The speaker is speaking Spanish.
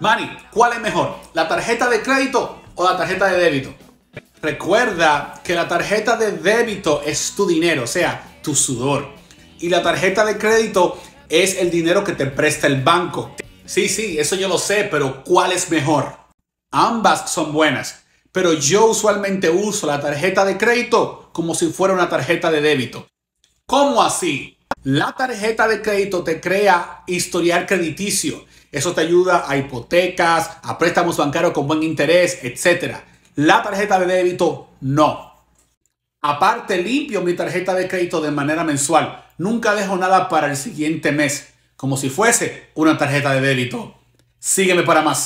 Mani, ¿cuál es mejor? ¿La tarjeta de crédito o la tarjeta de débito? Recuerda que la tarjeta de débito es tu dinero, o sea, tu sudor. Y la tarjeta de crédito es el dinero que te presta el banco. Sí, sí, eso yo lo sé, pero ¿cuál es mejor? Ambas son buenas, pero yo usualmente uso la tarjeta de crédito como si fuera una tarjeta de débito. ¿Cómo así? La tarjeta de crédito te crea historial crediticio. Eso te ayuda a hipotecas, a préstamos bancarios con buen interés, etc. La tarjeta de débito no. Aparte, limpio mi tarjeta de crédito de manera mensual. Nunca dejo nada para el siguiente mes, como si fuese una tarjeta de débito. Sígueme para más.